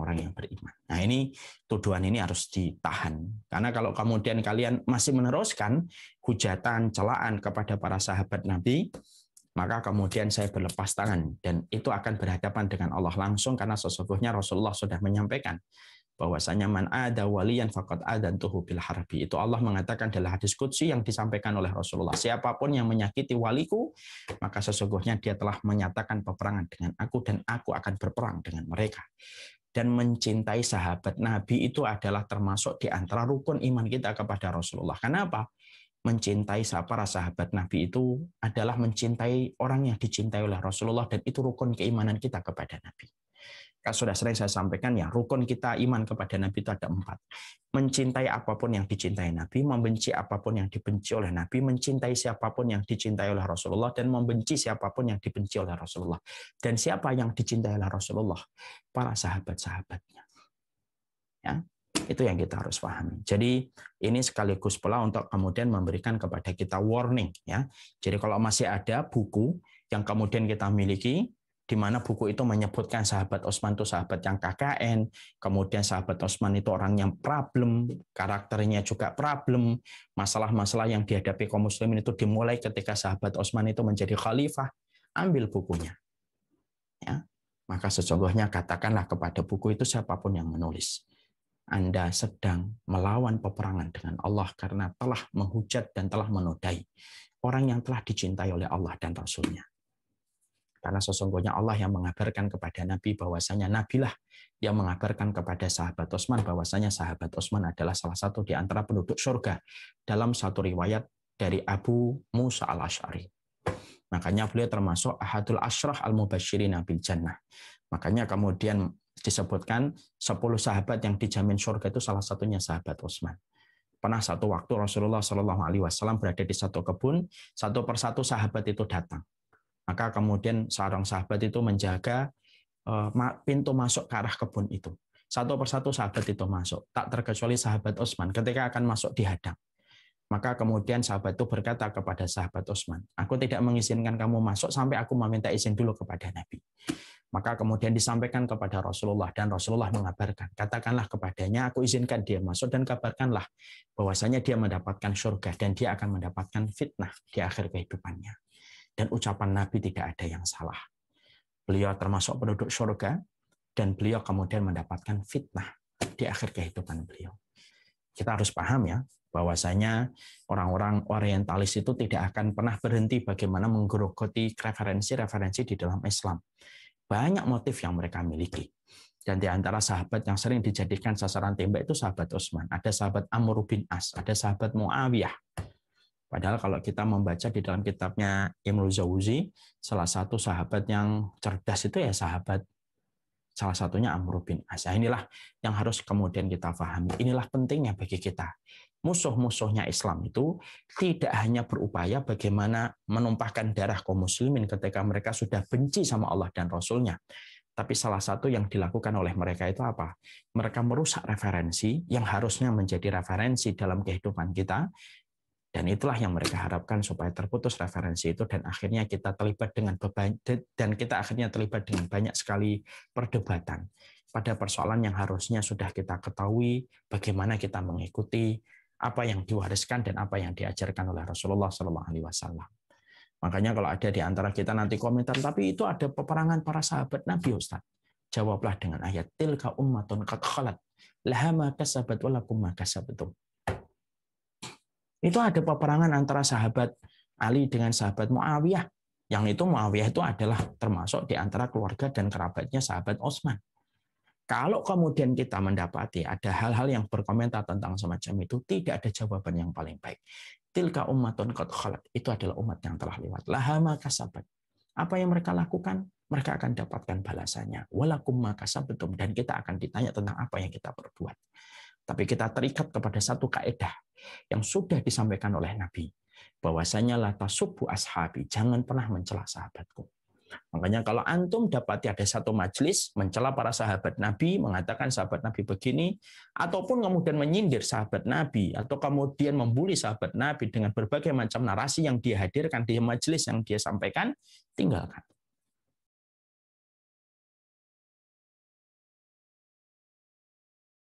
orang yang beriman. Nah, ini tuduhan ini harus ditahan. Karena kalau kemudian kalian masih meneruskan hujatan, celaan kepada para sahabat Nabi, maka kemudian saya berlepas tangan dan itu akan berhadapan dengan Allah langsung karena sesungguhnya Rasulullah sudah menyampaikan bahwasanya man ada yang fakat ada tuhu bil harbi itu Allah mengatakan dalam hadis kutsi yang disampaikan oleh Rasulullah siapapun yang menyakiti waliku maka sesungguhnya dia telah menyatakan peperangan dengan aku dan aku akan berperang dengan mereka dan mencintai sahabat Nabi itu adalah termasuk di antara rukun iman kita kepada Rasulullah. Kenapa? Mencintai para sahabat Nabi itu adalah mencintai orang yang dicintai oleh Rasulullah dan itu rukun keimanan kita kepada Nabi sudah sering saya sampaikan ya rukun kita iman kepada Nabi itu ada empat. Mencintai apapun yang dicintai Nabi, membenci apapun yang dibenci oleh Nabi, mencintai siapapun yang dicintai oleh Rasulullah, dan membenci siapapun yang dibenci oleh Rasulullah. Dan siapa yang dicintai oleh Rasulullah? Para sahabat-sahabatnya. Ya, itu yang kita harus pahami. Jadi ini sekaligus pula untuk kemudian memberikan kepada kita warning. ya. Jadi kalau masih ada buku yang kemudian kita miliki, di mana buku itu menyebutkan sahabat Osman itu sahabat yang KKN, kemudian sahabat Osman itu orang yang problem, karakternya juga problem, masalah-masalah yang dihadapi kaum muslimin itu dimulai ketika sahabat Osman itu menjadi khalifah, ambil bukunya. Ya. Maka sesungguhnya katakanlah kepada buku itu siapapun yang menulis. Anda sedang melawan peperangan dengan Allah karena telah menghujat dan telah menodai orang yang telah dicintai oleh Allah dan Rasulnya. Karena sesungguhnya Allah yang mengabarkan kepada Nabi bahwasanya Nabi lah yang mengabarkan kepada sahabat Utsman bahwasanya sahabat Utsman adalah salah satu di antara penduduk surga dalam satu riwayat dari Abu Musa al-Ash'ari. Makanya beliau termasuk ahadul asyrah al mubashiri bil jannah. Makanya kemudian disebutkan 10 sahabat yang dijamin surga itu salah satunya sahabat Utsman. Pernah satu waktu Rasulullah Shallallahu Alaihi Wasallam berada di satu kebun, satu persatu sahabat itu datang. Maka kemudian seorang sahabat itu menjaga eh, pintu masuk ke arah kebun itu. Satu persatu sahabat itu masuk, tak terkecuali sahabat Utsman ketika akan masuk dihadang. Maka kemudian sahabat itu berkata kepada sahabat Utsman, "Aku tidak mengizinkan kamu masuk sampai aku meminta izin dulu kepada Nabi." Maka kemudian disampaikan kepada Rasulullah dan Rasulullah mengabarkan, "Katakanlah kepadanya, aku izinkan dia masuk dan kabarkanlah bahwasanya dia mendapatkan surga dan dia akan mendapatkan fitnah di akhir kehidupannya." dan ucapan Nabi tidak ada yang salah. Beliau termasuk penduduk surga dan beliau kemudian mendapatkan fitnah di akhir kehidupan beliau. Kita harus paham ya bahwasanya orang-orang orientalis itu tidak akan pernah berhenti bagaimana menggerogoti referensi-referensi di dalam Islam. Banyak motif yang mereka miliki. Dan di antara sahabat yang sering dijadikan sasaran tembak itu sahabat Utsman, ada sahabat Amr bin As, ada sahabat Muawiyah, Padahal kalau kita membaca di dalam kitabnya Imam Zawuzi, salah satu sahabat yang cerdas itu ya sahabat salah satunya Amr bin As. Nah, inilah yang harus kemudian kita pahami. Inilah pentingnya bagi kita. Musuh-musuhnya Islam itu tidak hanya berupaya bagaimana menumpahkan darah kaum muslimin ketika mereka sudah benci sama Allah dan Rasulnya. Tapi salah satu yang dilakukan oleh mereka itu apa? Mereka merusak referensi yang harusnya menjadi referensi dalam kehidupan kita, dan itulah yang mereka harapkan supaya terputus referensi itu dan akhirnya kita terlibat dengan beban dan kita akhirnya terlibat dengan banyak sekali perdebatan pada persoalan yang harusnya sudah kita ketahui bagaimana kita mengikuti apa yang diwariskan dan apa yang diajarkan oleh Rasulullah Shallallahu Alaihi Wasallam. Makanya kalau ada di antara kita nanti komentar, tapi itu ada peperangan para sahabat Nabi Ustaz. Jawablah dengan ayat tilka ummatun qad lahama kasabat walakum kasabatum. Itu ada peperangan antara sahabat Ali dengan sahabat Muawiyah. Yang itu Muawiyah itu adalah termasuk di antara keluarga dan kerabatnya sahabat Osman. Kalau kemudian kita mendapati ada hal-hal yang berkomentar tentang semacam itu, tidak ada jawaban yang paling baik. Tilka ummatun qad khalat. Itu adalah umat yang telah lewat. Laha maka sahabat. Apa yang mereka lakukan, mereka akan dapatkan balasannya. Walakum maka sabetum. Dan kita akan ditanya tentang apa yang kita perbuat. Tapi kita terikat kepada satu kaedah yang sudah disampaikan oleh Nabi bahwasanya lata subu ashabi, jangan pernah mencela sahabatku. Makanya kalau antum dapati ada satu majelis mencela para sahabat Nabi, mengatakan sahabat Nabi begini, ataupun kemudian menyindir sahabat Nabi, atau kemudian membuli sahabat Nabi dengan berbagai macam narasi yang dihadirkan di majelis yang dia sampaikan, tinggalkan.